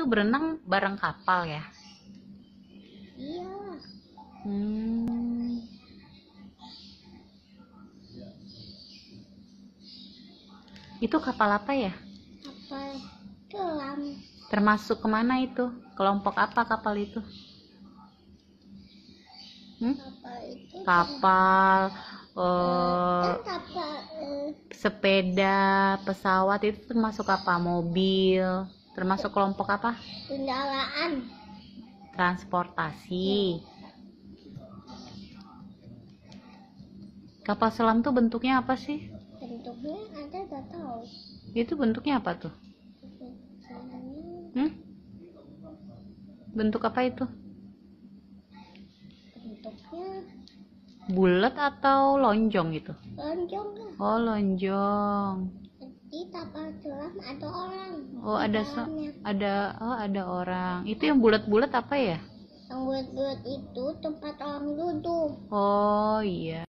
itu berenang bareng kapal ya? Iya. Hmm. Itu kapal apa ya? Kapal selam. Termasuk kemana itu? Kelompok apa kapal itu? Hmm? Kapal itu. Kapal. Uh, kan kapal, uh, sepeda, pesawat itu termasuk apa? Mobil. Termasuk kelompok apa? Kendaraan. Transportasi. Kapal selam tuh bentuknya apa sih? Bentuknya ada gak tahu. Itu bentuknya apa tuh? Hmm? Bentuk apa itu? Bentuknya bulat atau lonjong itu Lonjong. Oh, lonjong di tapal selam ada orang oh ada so ada oh ada orang itu yang bulat-bulat apa ya yang bulat-bulat itu tempat orang duduk oh iya